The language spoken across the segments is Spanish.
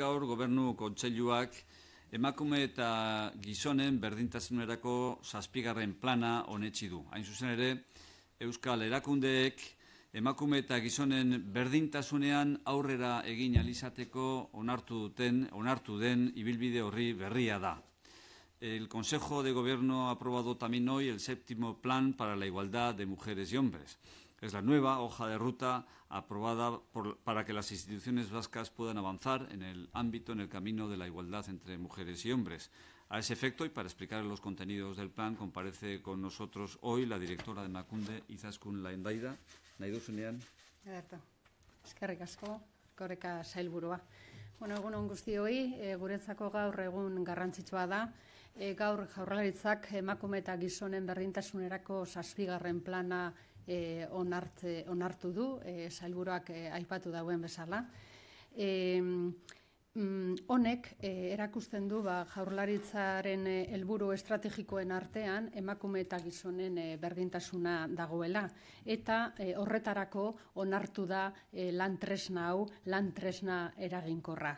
Gaur gobernu kontseiluak emakume eta gizonen berdintasunerako zazpigarren plana honetxi du. Hain zuzen ere, Euskal erakundeek emakume eta gizonen berdintasunean aurrera egin alizateko onartu duten, onartu den ibilbide horri berria da. El Consejo de Gobierno ha aprobado también hoy el séptimo plan para la igualdad de mujeres y hombres. Es la nueva hoja de ruta aprobada para que las instituciones vascas puedan avanzar en el ámbito, en el camino de la igualdad entre mujeres y hombres. A ese efecto, y para explicar los contenidos del plan, comparece con nosotros hoy la directora de Macunde, Izaskun Laendaida. Naidu zunean. Bueno, egun on guztioi, eh, guretzako gaur egun garrantzitsua da, Eh, gaur jaurlaritzak emakume eta gizonen berdintasunerako zazpigarren plana eh, onartu du, zailburuak eh, aipatu dauen bezala. Mm, honek erakusten du ba, jaurlaritzaren elburu estrategikoen artean emakume eta gizonen berdintasuna dagoela. Eta horretarako onartu da lan tresna hau, lan tresna eraginkorra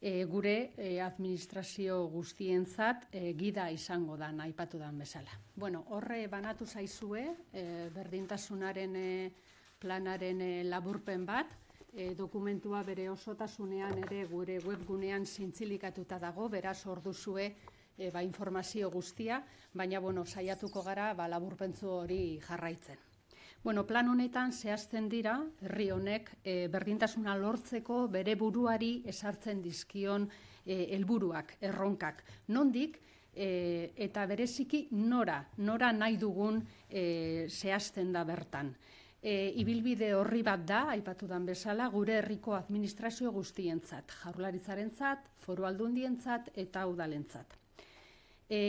e, gure e, administrazio guztientzat e, gida izango da aipatu dan bezala. Bueno, horre banatu zaizue e, berdintasunaren planaren laburpen bat, dokumentua bere osotasunean ere gure webgunean zintzilikatuta dago, beraz orduzue ba, informazio guztia, baina bueno, saiatuko gara ba, laburpentzu hori jarraitzen. Bueno, plan honetan zehazten dira herri honek e, berdintasuna lortzeko bere buruari esartzen dizkion eh, helburuak, erronkak. Nondik e, eta bereziki nora, nora nahi dugun e, zehazten da bertan. E, ibilbide horri bat da, aipatu dan bezala, gure herriko administrazio guztientzat, jaurlaritzarentzat, foru aldundientzat eta udalentzat. E,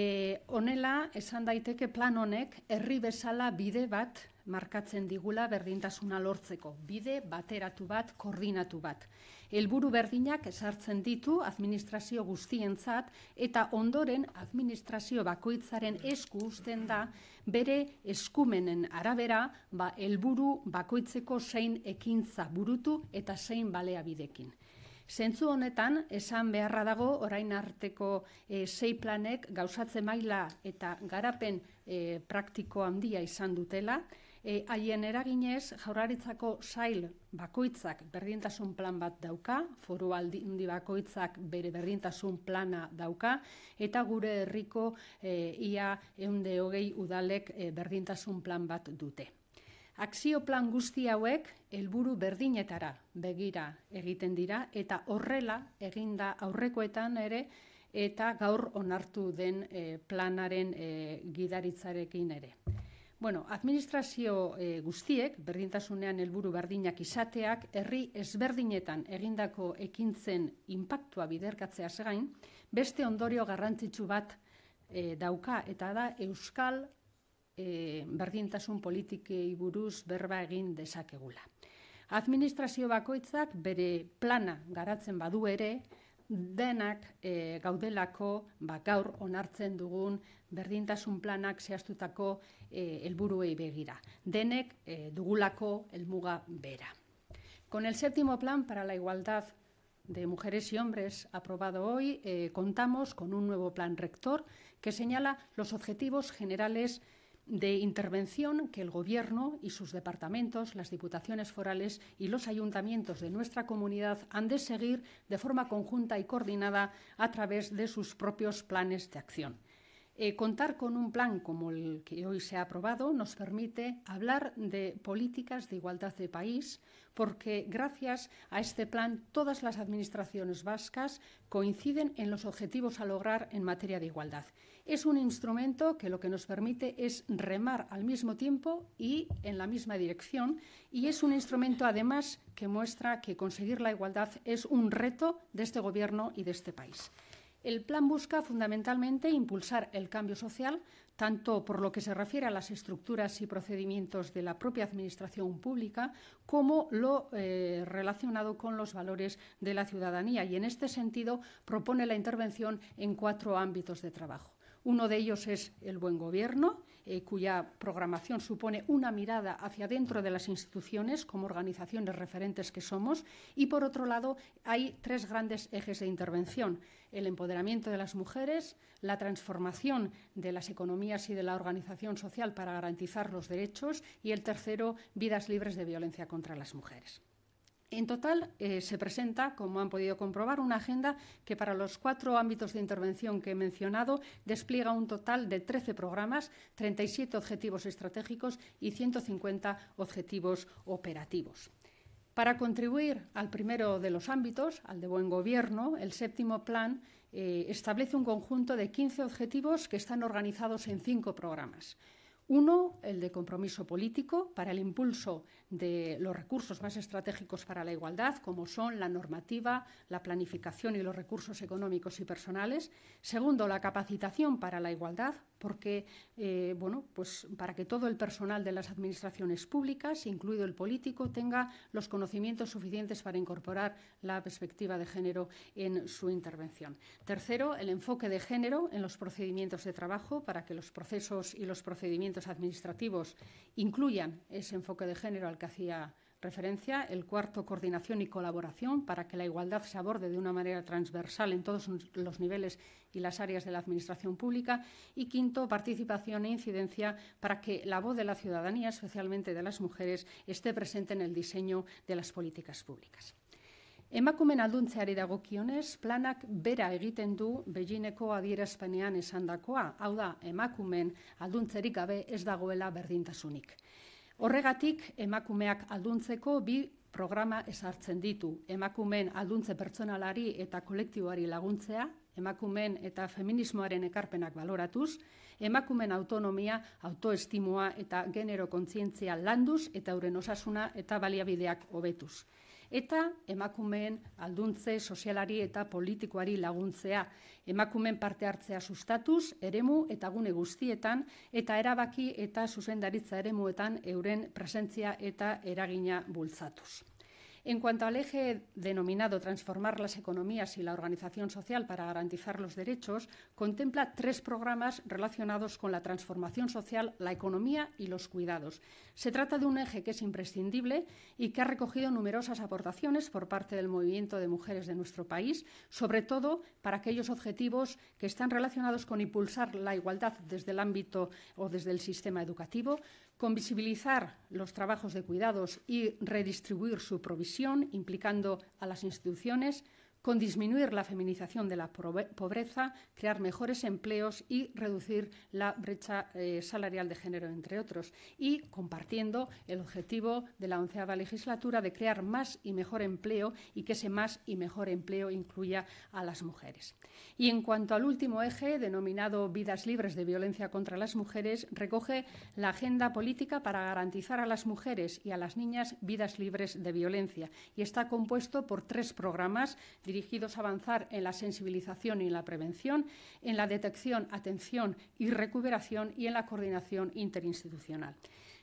Honela, esan daiteke plan honek, herri bezala bide bat markatzen digula berdintasuna lortzeko. Bide bateratu bat, koordinatu bat. Helburu berdinak esartzen ditu administrazio guztientzat eta ondoren administrazio bakoitzaren esku uzten da bere eskumenen arabera ba elburu bakoitzeko zein ekintza burutu eta zein balea bidekin. Zentzu honetan, esan beharra dago orain arteko e, sei planek gauzatze maila eta garapen e, praktiko handia izan dutela, E, haien eraginez jaurlaritzako sail bakoitzak berdintasun plan bat dauka, foru aldi bakoitzak bere berdintasun plana dauka, eta gure herriko e, ia eunde hogei udalek e, berdintasun plan bat dute. Akzio plan guzti hauek helburu berdinetara begira egiten dira eta horrela eginda aurrekoetan ere eta gaur onartu den e, planaren gidaritzarekin ere. Bueno, administrazio eh, guztiek, berdintasunean helburu berdinak izateak, herri ezberdinetan egindako ekintzen inpaktua biderkatzeaz gain, beste ondorio garrantzitsu bat eh, dauka, eta da Euskal e, berdintasun politikei buruz berba egin dezakegula. Administrazio bakoitzak bere plana garatzen badu ere, denak e, gaudelako ba, gaur onartzen dugun berdintasun planak zehaztutako y eh, begira. Denek Dugulaco eh, dugulako Muga bera. Con el séptimo plan para la igualdad de mujeres y hombres aprobado hoy, contamos con un nuevo plan rector que señala los objetivos generales de intervención que el Gobierno y sus departamentos, las diputaciones forales y los ayuntamientos de nuestra comunidad han de seguir de forma conjunta y coordinada a través de sus propios planes de acción. Eh, contar con un plan como el que hoy se ha aprobado nos permite hablar de políticas de igualdad de país, porque gracias a este plan todas las administraciones vascas coinciden en los objetivos a lograr en materia de igualdad. Es un instrumento que lo que nos permite es remar al mismo tiempo y en la misma dirección, y es un instrumento además que muestra que conseguir la igualdad es un reto de este Gobierno y de este país. El plan busca fundamentalmente impulsar el cambio social, tanto por lo que se refiere a las estructuras y procedimientos de la propia Administración pública, como lo eh, relacionado con los valores de la ciudadanía. Y en este sentido propone la intervención en cuatro ámbitos de trabajo. Uno de ellos es el buen gobierno, eh, cuya programación supone una mirada hacia dentro de las instituciones como organizaciones referentes que somos. Y, por otro lado, hay tres grandes ejes de intervención. El empoderamiento de las mujeres, la transformación de las economías y de la organización social para garantizar los derechos y el tercero, vidas libres de violencia contra las mujeres. En total, eh, se presenta, como han podido comprobar, una agenda que para los cuatro ámbitos de intervención que he mencionado despliega un total de 13 programas, 37 objetivos estratégicos y 150 objetivos operativos. Para contribuir al primero de los ámbitos, al de buen gobierno, el séptimo plan eh, establece un conjunto de 15 objetivos que están organizados en cinco programas. Uno, el de compromiso político para el impulso de los recursos más estratégicos para la igualdad, como son la normativa, la planificación y los recursos económicos y personales. Segundo, la capacitación para la igualdad, porque eh, bueno, pues para que todo el personal de las administraciones públicas, incluido el político, tenga los conocimientos suficientes para incorporar la perspectiva de género en su intervención. Tercero, el enfoque de género en los procedimientos de trabajo para que los procesos y los procedimientos administrativos incluyan ese enfoque de género al que hacía referencia, el cuarto, coordinación y colaboración, para que la igualdad se aborde de una manera transversal en todos los niveles y las áreas de la Administración pública. Y quinto, participación e incidencia, para que la voz de la ciudadanía, especialmente de las mujeres, esté presente en el diseño de las políticas públicas. Emakumen alduntzeari dagokionez, planak bera egiten du Coa, adierazpenean esandakoa, hau da, emakumen alduntzerik gabe ez dagoela berdintasunik. Horregatik, emakumeak alduntzeko bi programa esartzen ditu. Emakumen alduntze pertsonalari eta kolektiboari laguntzea, emakumen eta feminismoaren ekarpenak baloratuz, emakumen autonomia, autoestimoa eta genero kontzientzia landuz eta uren osasuna eta baliabideak hobetuz eta emakumeen alduntze sozialari eta politikoari laguntzea, emakumeen parte hartzea sustatuz, eremu eta gune guztietan, eta erabaki eta zuzendaritza eremuetan euren presentzia eta eragina bultzatuz. En cuanto al eje denominado Transformar las economías y la organización social para garantizar los derechos, contempla tres programas relacionados con la transformación social, la economía y los cuidados. Se trata de un eje que es imprescindible y que ha recogido numerosas aportaciones por parte del movimiento de mujeres de nuestro país, sobre todo para aquellos objetivos que están relacionados con impulsar la igualdad desde el ámbito o desde el sistema educativo, con visibilizar los trabajos de cuidados y redistribuir su provisión, implicando a las instituciones, con disminuir la feminización de la pobreza, crear mejores empleos y reducir la brecha eh, salarial de género, entre otros, y compartiendo el objetivo de la onceava legislatura de crear más y mejor empleo y que ese más y mejor empleo incluya a las mujeres. Y en cuanto al último eje, denominado Vidas libres de violencia contra las mujeres, recoge la agenda política para garantizar a las mujeres y a las niñas vidas libres de violencia y está compuesto por tres programas dirigidos a avanzar en la sensibilización y en la prevención, en la detección, atención y recuperación y en la coordinación interinstitucional.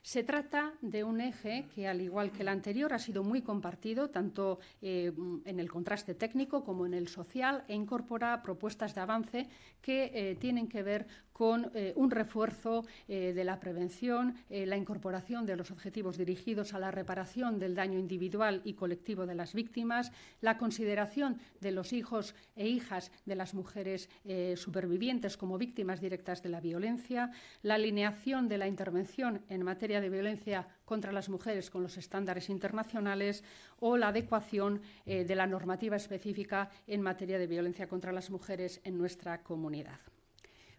Se trata de un eje que, al igual que el anterior, ha sido muy compartido, tanto eh, en el contraste técnico como en el social, e incorpora propuestas de avance que eh, tienen que ver con eh, un refuerzo eh, de la prevención, eh, la incorporación de los objetivos dirigidos a la reparación del daño individual y colectivo de las víctimas, la consideración de los hijos e hijas de las mujeres supervivientes como víctimas directas de la violencia, la alineación de la intervención en materia de violencia contra las mujeres con los estándares internacionales o la adecuación de la normativa específica en materia de violencia contra las mujeres en nuestra comunidad.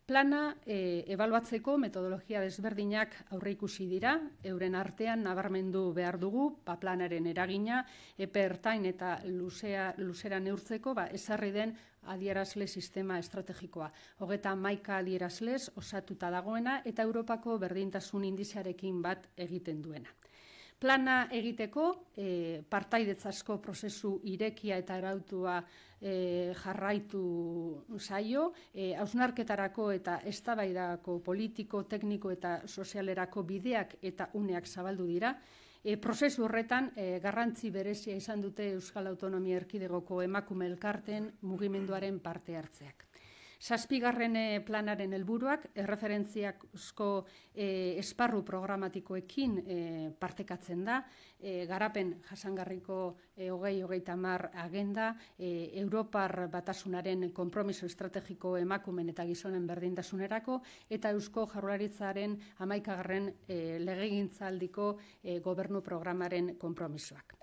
Plana eh, ebaluatzeko metodologia desberdinak aurreikusi dira, euren artean nabarmendu behar dugu, ba planaren eragina, epertain eta luzera neurtzeko, ba esarri den adierazle sistema estrategikoa. Hogeta maika adierazlez osatuta dagoena eta Europako berdintasun indizearekin bat egiten duena. Plana egiteko, e, partaidetzasko prozesu irekia eta erautua e, jarraitu zaio, e, hausnarketarako e, eta estabaidako politiko, tekniko eta sozialerako bideak eta uneak zabaldu dira, E, prozesu horretan e, garrantzi berezia izan dute Euskal Autonomia Erkidegoko emakume elkarten mugimenduaren parte hartzeak. Zazpigarren eh, planaren helburuak erreferentziakko e, eh, esparru programatikoekin eh, partekatzen da, garapen jasangarriko e, hogei hogeita hamar agenda, Europar Batasunaren konpromiso estrategiko emakumen eta gizonen berdintasunerako eta Eusko jarularitzaren hamaikagarren e, legegintzaldiko e, gobernu programaren konpromisoak.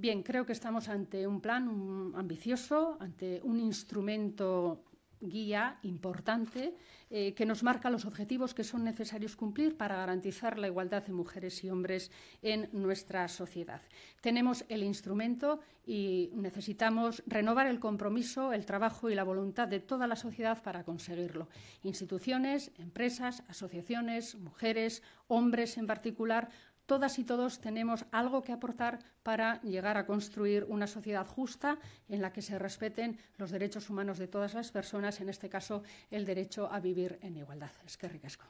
Bien, creo que estamos ante un plan ambicioso, ante un instrumento guía importante eh, que nos marca los objetivos que son necesarios cumplir para garantizar la igualdad de mujeres y hombres en nuestra sociedad. Tenemos el instrumento y necesitamos renovar el compromiso, el trabajo y la voluntad de toda la sociedad para conseguirlo. Instituciones, empresas, asociaciones, mujeres, hombres en particular, todas y todos tenemos algo que aportar para llegar a construir una sociedad justa en la que se respeten los derechos humanos de todas las personas, en este caso el derecho a vivir en igualdad. Es Eskerrik asko.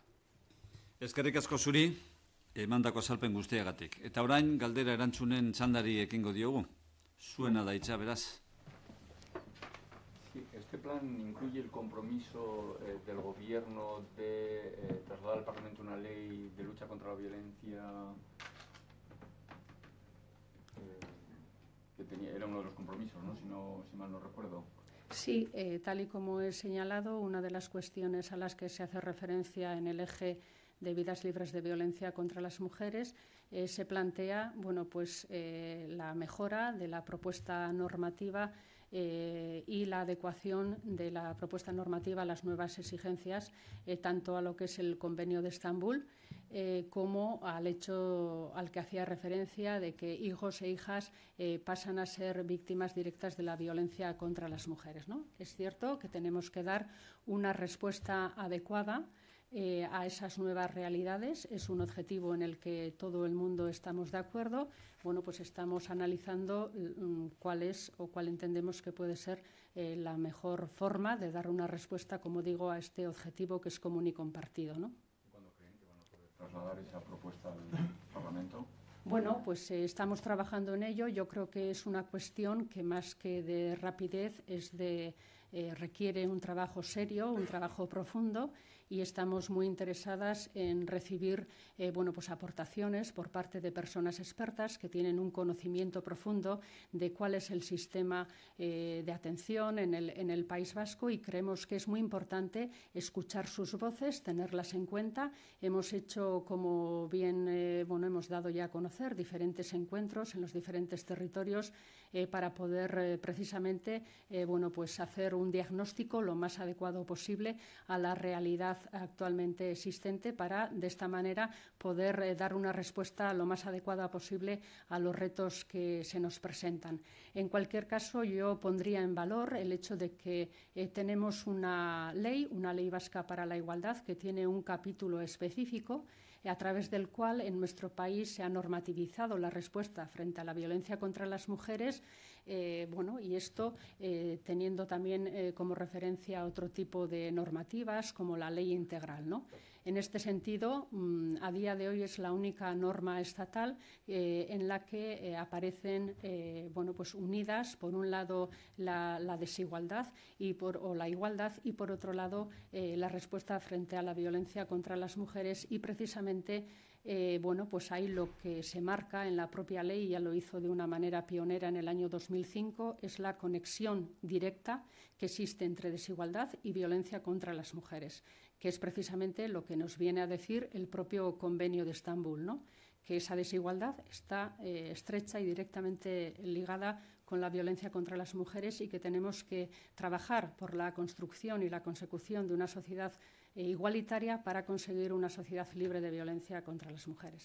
Eskerrik asko Suri. emandako salpen guztiagatik. Eta orain galdera erantzunen txandari ekingo diogu. Suena daitza beraz plan incluye el compromiso eh, del gobierno de eh, trasladar al Parlamento una ley de lucha contra la violencia eh, que era uno de los compromisos, ¿no? si, no, si mal no recuerdo. Sí, tal y como he señalado, una de las cuestiones a las que se hace referencia en el eje de vidas libres de violencia contra las mujeres se plantea, bueno, pues la mejora de la propuesta normativa eh, y la adecuación de la propuesta normativa a las nuevas exigencias, eh, tanto a lo que es el Convenio de Estambul eh, como al hecho al que hacía referencia de que hijos e hijas pasan a ser víctimas directas de la violencia contra las mujeres. ¿no? Es cierto que tenemos que dar una respuesta adecuada eh, a esas nuevas realidades. Es un objetivo en el que todo el mundo estamos de acuerdo. Bueno, pues estamos analizando mm, mm, cuál es o cuál entendemos que puede ser eh, la mejor forma de dar una respuesta, como digo, a este objetivo que es común y compartido. ¿no? ¿Cuándo creen que van a poder trasladar esa propuesta al Parlamento? Bueno, pues eh, estamos trabajando en ello. Yo creo que es una cuestión que más que de rapidez es de requiere un trabajo serio, un trabajo profundo y estamos muy interesadas en recibir eh, bueno, pues aportaciones por parte de personas expertas que tienen un conocimiento profundo de cuál es el sistema eh, de atención en el, en el País Vasco y creemos que es muy importante escuchar sus voces, tenerlas en cuenta. Hemos hecho, como bien eh, bueno, hemos dado ya a conocer, diferentes encuentros en los diferentes territorios para poder precisamente bueno, pues hacer un diagnóstico lo más adecuado posible a la realidad actualmente existente para, de esta manera, poder eh, dar una respuesta lo más adecuada posible a los retos que se nos presentan. En cualquier caso, yo pondría en valor el hecho de que eh, tenemos una ley, una ley vasca para la igualdad, que tiene un capítulo específico a través del cual en nuestro país se ha normativizado la respuesta frente a la violencia contra las mujeres eh, bueno, y esto eh, teniendo también eh, como referencia otro tipo de normativas como la ley integral, ¿no? En este sentido, mm, a día de hoy es la única norma estatal en la que aparecen, bueno, pues unidas por un lado la, la desigualdad y por, o la igualdad y por otro lado la respuesta frente a la violencia contra las mujeres y precisamente eh, bueno, pues ahí lo que se marca en la propia ley, ya lo hizo de una manera pionera en el año 2005, es la conexión directa que existe entre desigualdad y violencia contra las mujeres, que es precisamente lo que nos viene a decir el propio convenio de Estambul, ¿no? que esa desigualdad está eh, estrecha y directamente ligada con la violencia contra las mujeres y que tenemos que trabajar por la construcción y la consecución de una sociedad e igualitaria para conseguir una sociedad libre de violencia contra las mujeres.